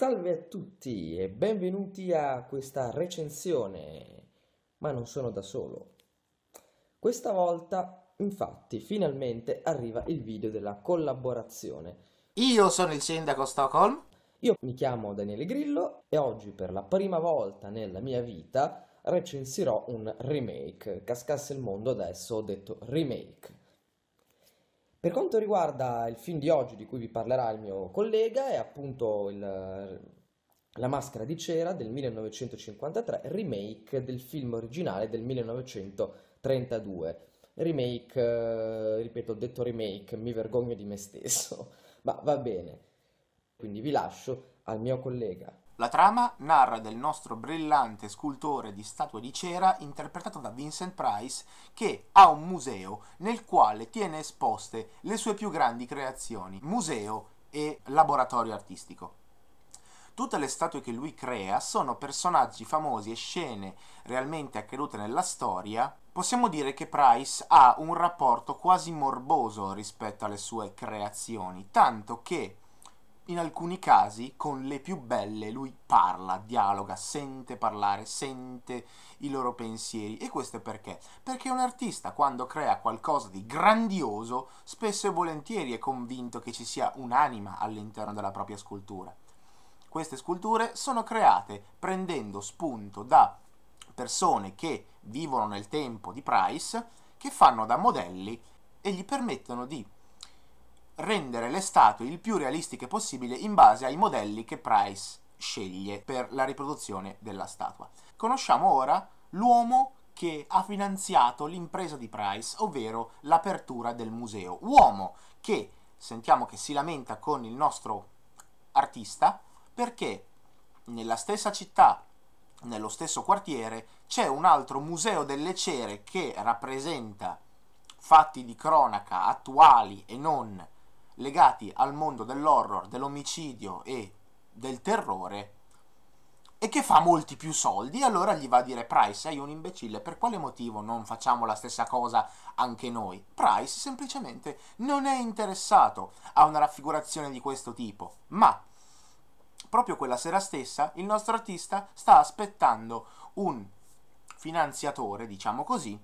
Salve a tutti e benvenuti a questa recensione, ma non sono da solo. Questa volta, infatti, finalmente arriva il video della collaborazione. Io sono il sindaco Stockholm. Io mi chiamo Daniele Grillo e oggi per la prima volta nella mia vita recensirò un remake. Cascasse il mondo adesso ho detto remake. Per quanto riguarda il film di oggi di cui vi parlerà il mio collega, è appunto il, La maschera di cera del 1953, remake del film originale del 1932. Remake, eh, ripeto, ho detto remake, mi vergogno di me stesso, ma va bene. Quindi vi lascio al mio collega. La trama narra del nostro brillante scultore di statue di cera interpretato da Vincent Price che ha un museo nel quale tiene esposte le sue più grandi creazioni, museo e laboratorio artistico. Tutte le statue che lui crea sono personaggi famosi e scene realmente accadute nella storia. Possiamo dire che Price ha un rapporto quasi morboso rispetto alle sue creazioni, tanto che in alcuni casi con le più belle lui parla, dialoga, sente parlare, sente i loro pensieri. E questo è perché? Perché un artista quando crea qualcosa di grandioso spesso e volentieri è convinto che ci sia un'anima all'interno della propria scultura. Queste sculture sono create prendendo spunto da persone che vivono nel tempo di Price, che fanno da modelli e gli permettono di rendere le statue il più realistiche possibile in base ai modelli che Price sceglie per la riproduzione della statua. Conosciamo ora l'uomo che ha finanziato l'impresa di Price, ovvero l'apertura del museo. Uomo che sentiamo che si lamenta con il nostro artista perché nella stessa città, nello stesso quartiere, c'è un altro museo delle cere che rappresenta fatti di cronaca attuali e non legati al mondo dell'horror, dell'omicidio e del terrore e che fa molti più soldi, allora gli va a dire Price sei un imbecille, per quale motivo non facciamo la stessa cosa anche noi? Price semplicemente non è interessato a una raffigurazione di questo tipo, ma proprio quella sera stessa il nostro artista sta aspettando un finanziatore, diciamo così,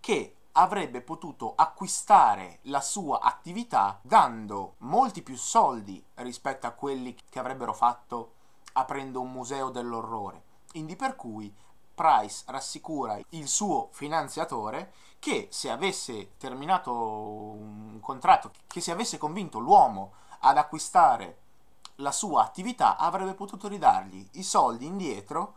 che avrebbe potuto acquistare la sua attività dando molti più soldi rispetto a quelli che avrebbero fatto aprendo un museo dell'orrore. Indi per cui Price rassicura il suo finanziatore che se avesse terminato un contratto, che se avesse convinto l'uomo ad acquistare la sua attività, avrebbe potuto ridargli i soldi indietro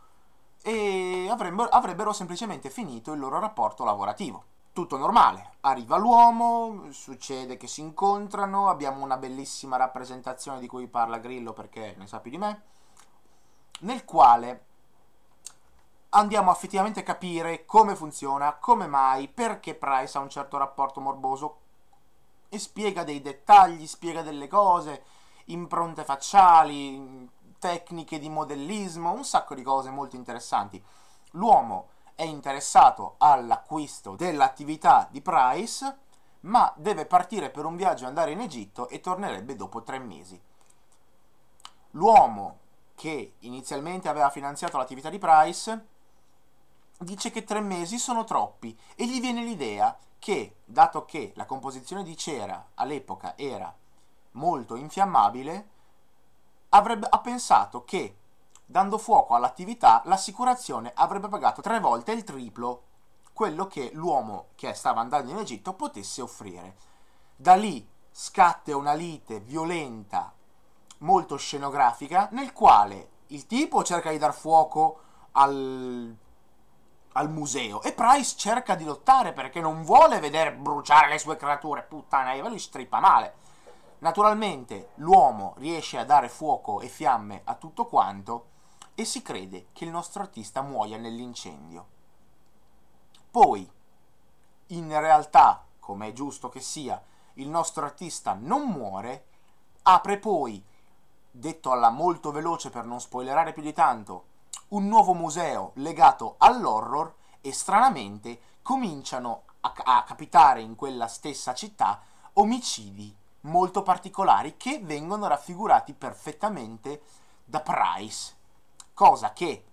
e avrebbero semplicemente finito il loro rapporto lavorativo tutto normale. Arriva l'uomo, succede che si incontrano, abbiamo una bellissima rappresentazione di cui parla Grillo perché ne sa più di me, nel quale andiamo effettivamente a capire come funziona, come mai, perché Price ha un certo rapporto morboso e spiega dei dettagli, spiega delle cose, impronte facciali, tecniche di modellismo, un sacco di cose molto interessanti. L'uomo è interessato all'acquisto dell'attività di Price, ma deve partire per un viaggio e andare in Egitto e tornerebbe dopo tre mesi. L'uomo che inizialmente aveva finanziato l'attività di Price dice che tre mesi sono troppi e gli viene l'idea che, dato che la composizione di cera all'epoca era molto infiammabile, avrebbe, ha pensato che dando fuoco all'attività, l'assicurazione avrebbe pagato tre volte il triplo quello che l'uomo che stava andando in Egitto potesse offrire. Da lì scatta una lite violenta, molto scenografica, nel quale il tipo cerca di dar fuoco al, al museo e Price cerca di lottare perché non vuole vedere bruciare le sue creature, puttana Eva, lui strippa male. Naturalmente l'uomo riesce a dare fuoco e fiamme a tutto quanto e si crede che il nostro artista muoia nell'incendio. Poi, in realtà, come è giusto che sia, il nostro artista non muore, apre poi, detto alla molto veloce per non spoilerare più di tanto, un nuovo museo legato all'horror e stranamente cominciano a, a capitare in quella stessa città omicidi molto particolari che vengono raffigurati perfettamente da Price cosa che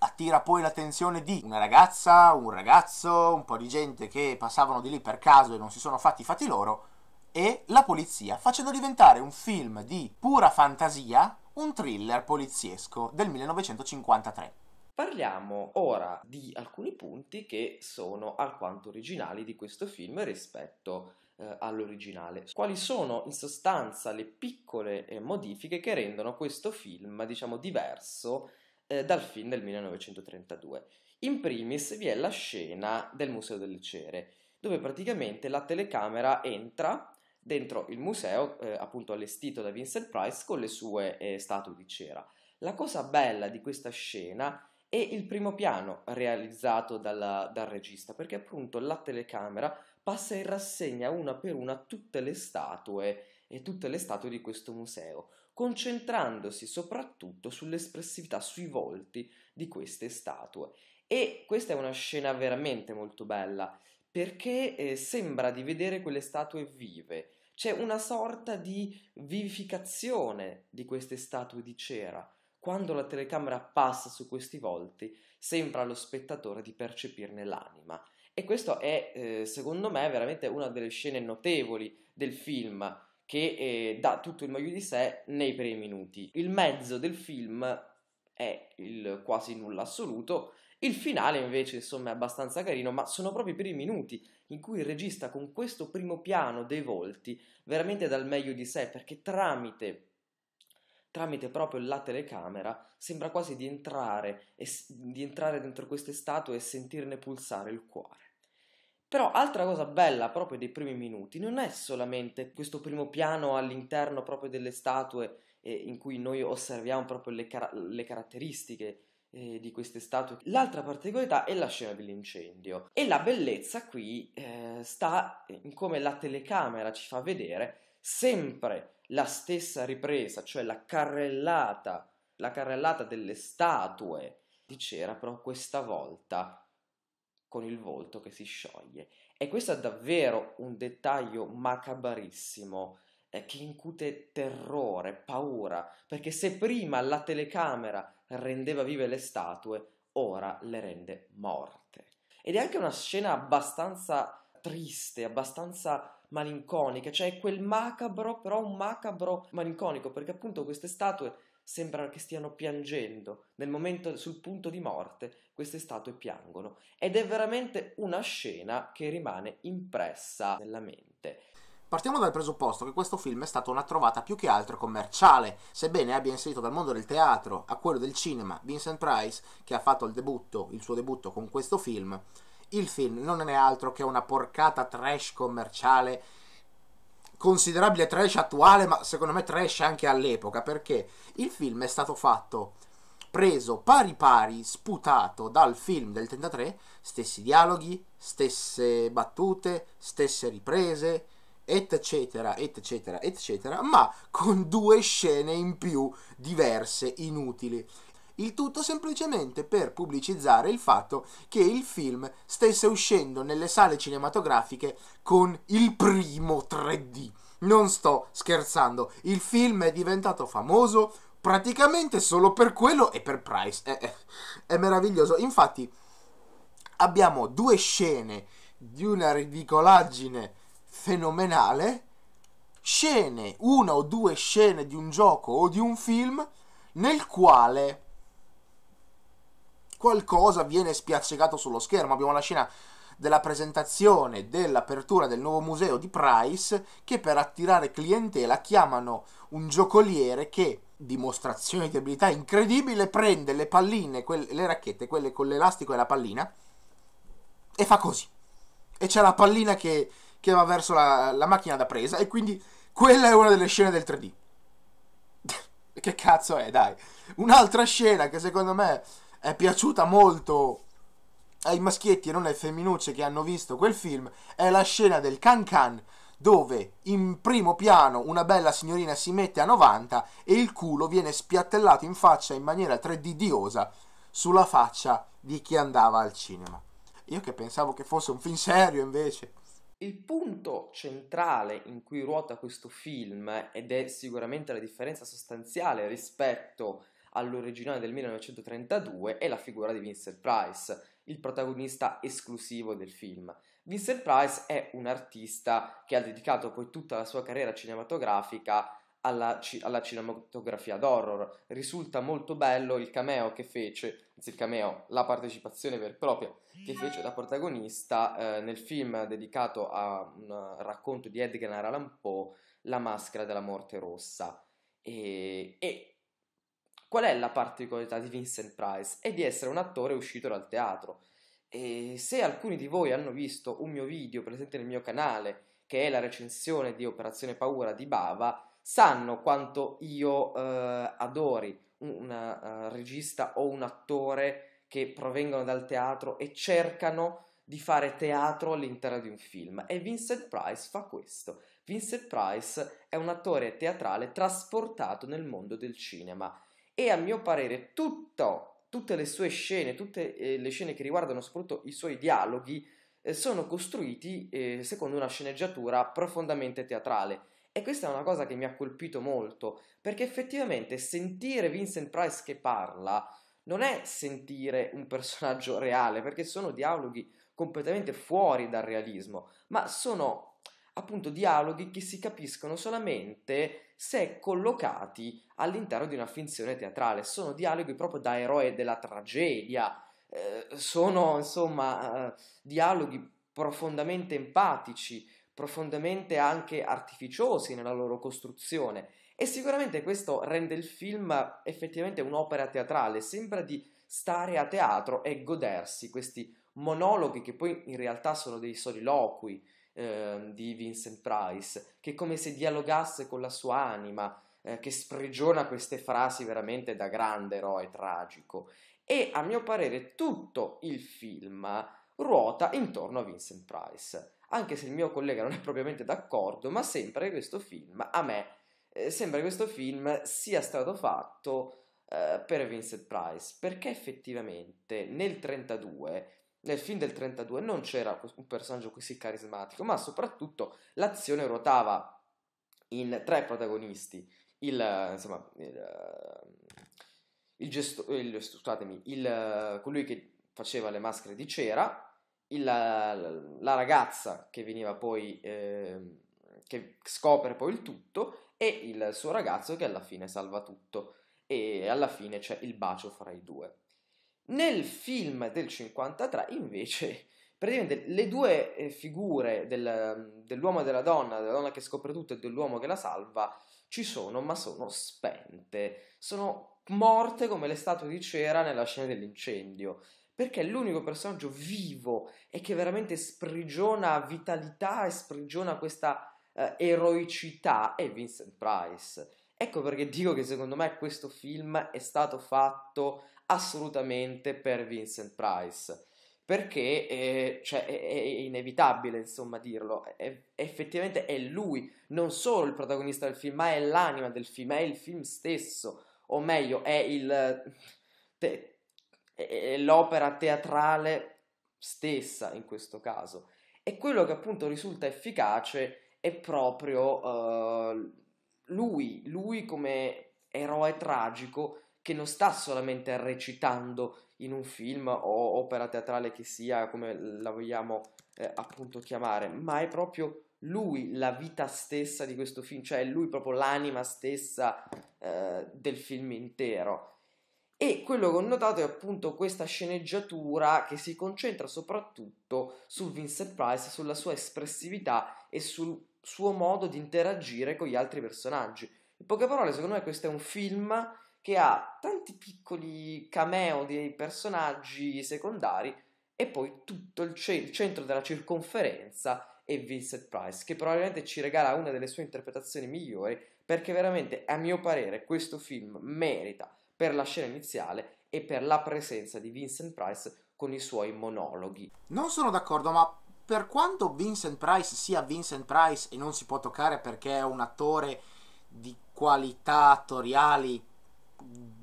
attira poi l'attenzione di una ragazza, un ragazzo, un po' di gente che passavano di lì per caso e non si sono fatti i fatti loro, e la polizia, facendo diventare un film di pura fantasia un thriller poliziesco del 1953. Parliamo ora di alcuni punti che sono alquanto originali di questo film rispetto eh, all'originale. Quali sono in sostanza le piccole eh, modifiche che rendono questo film, diciamo, diverso eh, dal film del 1932? In primis vi è la scena del Museo delle Cere, dove praticamente la telecamera entra dentro il museo, eh, appunto allestito da Vincent Price, con le sue eh, statue di cera. La cosa bella di questa scena è e il primo piano realizzato dalla, dal regista, perché appunto la telecamera passa in rassegna una per una tutte le statue e tutte le statue di questo museo, concentrandosi soprattutto sull'espressività, sui volti di queste statue. E questa è una scena veramente molto bella, perché eh, sembra di vedere quelle statue vive. C'è una sorta di vivificazione di queste statue di cera, quando la telecamera passa su questi volti, sembra allo spettatore di percepirne l'anima. E questo è, eh, secondo me, veramente una delle scene notevoli del film, che eh, dà tutto il meglio di sé nei primi minuti. Il mezzo del film è il quasi nulla assoluto, il finale invece insomma è abbastanza carino, ma sono proprio i primi minuti in cui il regista con questo primo piano dei volti veramente dà il meglio di sé perché tramite tramite proprio la telecamera sembra quasi di entrare, e, di entrare dentro queste statue e sentirne pulsare il cuore. Però altra cosa bella proprio dei primi minuti non è solamente questo primo piano all'interno proprio delle statue eh, in cui noi osserviamo proprio le, car- le caratteristiche eh, di queste statue. L'altra particolarità è la scena dell'incendio e la bellezza qui eh, sta in come la telecamera ci fa vedere sempre la stessa ripresa, cioè la carrellata, la carrellata delle statue di Cera, però questa volta con il volto che si scioglie. E questo è davvero un dettaglio macabarissimo eh, che incute terrore, paura, perché se prima la telecamera rendeva vive le statue, ora le rende morte. Ed è anche una scena abbastanza triste, abbastanza malinconica, cioè quel macabro, però un macabro malinconico, perché appunto queste statue sembrano che stiano piangendo, nel momento sul punto di morte queste statue piangono ed è veramente una scena che rimane impressa nella mente. Partiamo dal presupposto che questo film è stato una trovata più che altro commerciale, sebbene abbia inserito dal mondo del teatro a quello del cinema Vincent Price, che ha fatto il, debutto, il suo debutto con questo film, il film non è altro che una porcata trash commerciale, considerabile trash attuale, ma secondo me trash anche all'epoca, perché il film è stato fatto preso pari pari, sputato dal film del 33, stessi dialoghi, stesse battute, stesse riprese, eccetera, eccetera, eccetera, ma con due scene in più diverse, inutili. Il tutto semplicemente per pubblicizzare il fatto che il film stesse uscendo nelle sale cinematografiche con il primo 3D. Non sto scherzando, il film è diventato famoso praticamente solo per quello e per Price. È, eh, è, eh, è meraviglioso. Infatti abbiamo due scene di una ridicolaggine fenomenale scene, una o due scene di un gioco o di un film nel quale qualcosa viene spiazzicato sullo schermo. Abbiamo la scena della presentazione dell'apertura del nuovo museo di Price che per attirare clientela chiamano un giocoliere che dimostrazione di abilità incredibile prende le palline, le racchette, quelle con l'elastico e la pallina e fa così. E c'è la pallina che, che va verso la, la macchina da presa e quindi quella è una delle scene del 3D. che cazzo è, dai. Un'altra scena che secondo me è piaciuta molto ai maschietti e non ai femminucci che hanno visto quel film è la scena del Can Can dove in primo piano una bella signorina si mette a 90 e il culo viene spiattellato in faccia in maniera 3D diosa sulla faccia di chi andava al cinema. Io che pensavo che fosse un film serio invece. Il punto centrale in cui ruota questo film, ed è sicuramente la differenza sostanziale rispetto all'originale del 1932 è la figura di Vincent Price, il protagonista esclusivo del film. Vincent Price è un artista che ha dedicato poi tutta la sua carriera cinematografica alla, ci- alla, cinematografia d'horror. Risulta molto bello il cameo che fece, anzi il cameo, la partecipazione vera e propria che fece da protagonista eh, nel film dedicato a un racconto di Edgar Allan Poe, La maschera della morte rossa. E, e Qual è la particolarità di Vincent Price? È di essere un attore uscito dal teatro. E se alcuni di voi hanno visto un mio video presente nel mio canale, che è la recensione di Operazione Paura di Bava, sanno quanto io eh, adori un uh, regista o un attore che provengono dal teatro e cercano di fare teatro all'interno di un film. E Vincent Price fa questo. Vincent Price è un attore teatrale trasportato nel mondo del cinema e a mio parere tutto, tutte le sue scene, tutte eh, le scene che riguardano soprattutto i suoi dialoghi, eh, sono costruiti eh, secondo una sceneggiatura profondamente teatrale. E questa è una cosa che mi ha colpito molto, perché effettivamente sentire Vincent Price che parla non è sentire un personaggio reale, perché sono dialoghi completamente fuori dal realismo, ma sono appunto dialoghi che si capiscono solamente se collocati all'interno di una finzione teatrale, sono dialoghi proprio da eroe della tragedia, eh, sono insomma eh, dialoghi profondamente empatici, profondamente anche artificiosi nella loro costruzione e sicuramente questo rende il film effettivamente un'opera teatrale, sembra di stare a teatro e godersi questi monologhi che poi in realtà sono dei soliloqui, Ehm, di Vincent Price, che è come se dialogasse con la sua anima, eh, che sprigiona queste frasi veramente da grande eroe tragico. E a mio parere tutto il film ruota intorno a Vincent Price, anche se il mio collega non è propriamente d'accordo, ma sempre questo film, a me, eh, sembra che questo film sia stato fatto eh, per Vincent Price, perché effettivamente nel 1932 nel film del 32 non c'era un personaggio così carismatico, ma soprattutto l'azione ruotava in tre protagonisti. Il, insomma, il, il gesto, il, scusatemi, il, colui che faceva le maschere di cera, il, la, la, ragazza che veniva poi, eh, che scopre poi il tutto, e il suo ragazzo che alla fine salva tutto. E alla fine c'è il bacio fra i due. Nel film del 53 invece praticamente le due eh, figure del, dell'uomo e della donna, della donna che scopre tutto e dell'uomo che la salva, ci sono ma sono spente, sono morte come le statue di cera nella scena dell'incendio, perché l'unico personaggio vivo e che veramente sprigiona vitalità e sprigiona questa eh, eroicità è Vincent Price. Ecco perché dico che secondo me questo film è stato fatto assolutamente per Vincent Price perché eh, cioè, è, è, inevitabile insomma dirlo, è, effettivamente è lui non solo il protagonista del film, ma è l'anima del film, è il film stesso, o meglio è, il, te, è l'opera teatrale stessa in questo caso. E quello che appunto risulta efficace è proprio uh, lui, lui come eroe tragico che non sta solamente recitando in un film o opera teatrale che sia, come la vogliamo eh, appunto chiamare, ma è proprio lui la vita stessa di questo film, cioè è lui proprio l'anima stessa eh, del film intero. E quello che ho notato è appunto questa sceneggiatura che si concentra soprattutto su Vincent Price, sulla sua espressività e sul suo modo di interagire con gli altri personaggi. In poche parole, secondo me questo è un film che ha tanti piccoli cameo dei personaggi secondari e poi tutto il, ce- il centro della circonferenza è Vincent Price, che probabilmente ci regala una delle sue interpretazioni migliori, perché veramente, a mio parere, questo film merita per la scena iniziale e per la presenza di Vincent Price con i suoi monologhi. Non sono d'accordo, ma per quanto Vincent Price sia Vincent Price e non si può toccare perché è un attore di qualità attoriali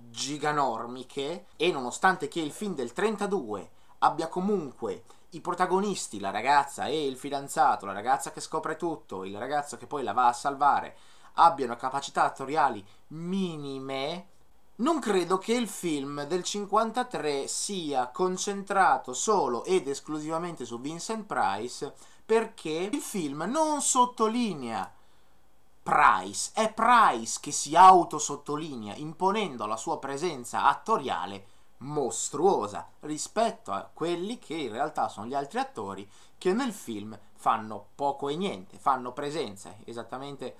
giganormiche e nonostante che il film del 32 abbia comunque i protagonisti, la ragazza e il fidanzato, la ragazza che scopre tutto, il ragazzo che poi la va a salvare, abbiano capacità attoriali minime, non credo che il film del 53 sia concentrato solo ed esclusivamente su Vincent Price perché il film non sottolinea Price. È Price che si autosottolinea imponendo la sua presenza attoriale mostruosa rispetto a quelli che in realtà sono gli altri attori che nel film fanno poco e niente, fanno presenza, esattamente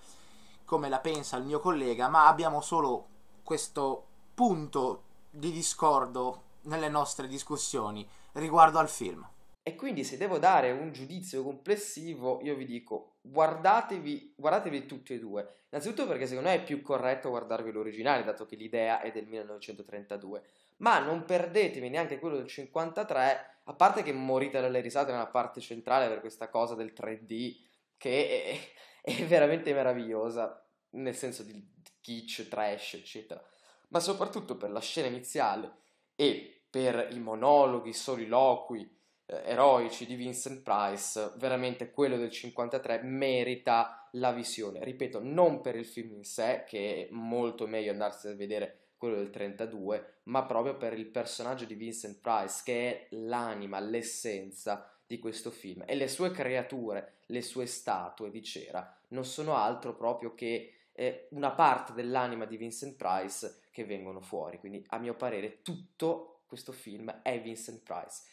come la pensa il mio collega, ma abbiamo solo questo punto di discordo nelle nostre discussioni riguardo al film. E quindi se devo dare un giudizio complessivo, io vi dico guardatevi, guardatevi tutti e due. Innanzitutto perché secondo me è più corretto guardarvi l'originale, dato che l'idea è del 1932. Ma non perdetevi neanche quello del 53, a parte che morite dalle risate nella parte centrale per questa cosa del 3D, che è, è veramente meravigliosa, nel senso di kitsch, trash, eccetera. Ma soprattutto per la scena iniziale e per i monologhi soliloqui eh, eroici di Vincent Price, veramente quello del 53 merita la visione. Ripeto, non per il film in sé, che è molto meglio andarsi a vedere quello del 32, ma proprio per il personaggio di Vincent Price, che è l'anima, l'essenza di questo film. E le sue creature, le sue statue di cera, non sono altro proprio che eh, una parte dell'anima di Vincent Price che vengono fuori. Quindi, a mio parere, tutto questo film è Vincent Price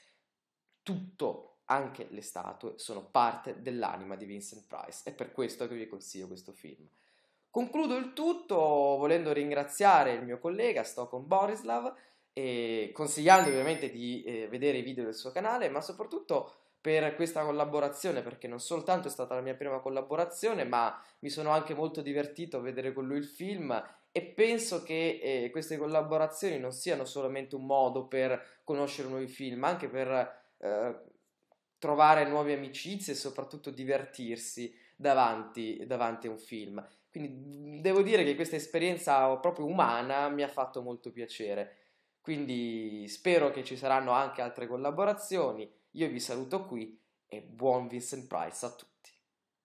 tutto, anche le statue, sono parte dell'anima di Vincent Price. È per questo che vi consiglio questo film. Concludo il tutto volendo ringraziare il mio collega, sto Borislav, e consigliando ovviamente di eh, vedere i video del suo canale, ma soprattutto per questa collaborazione, perché non soltanto è stata la mia prima collaborazione, ma mi sono anche molto divertito a vedere con lui il film e penso che eh, queste collaborazioni non siano solamente un modo per conoscere nuovi film, ma anche per eh, trovare nuove amicizie e soprattutto divertirsi davanti, davanti, a un film. Quindi devo dire che questa esperienza proprio umana mi ha fatto molto piacere. Quindi spero che ci saranno anche altre collaborazioni. Io vi saluto qui e buon Vincent Price a tutti.